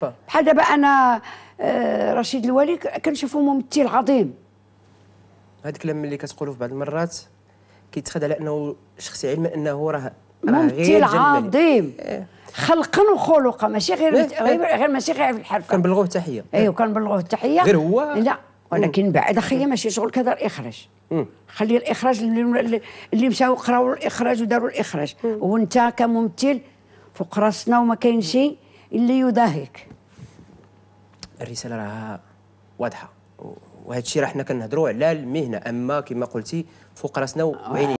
طيب. بحال دابا انا آه، رشيد الوالي كنشوفو ممثل عظيم هاد الكلام اللي كتقولوا في بعض المرات كيتخد على انه شخصي علما انه راه ممثل عظيم إيه. خلقا وخلقا ماشي غير إيه، إيه. غير, غير ماشي غير في الحرفه كنبلغوه التحيه ايوا كنبلغوه التحيه غير هو لا ولكن بعد اخي ماشي شغل كذا الاخراج خلي الاخراج اللي, اللي مشاو قراو الاخراج وداروا الاخراج وانت كممثل فوق راسنا وما كاين شيء اللي يضاهيك الرساله راها واضحه وهذا الشيء راه حنا كنهضروا على المهنه اما كما قلتي فوق راسنا آه. وعينينا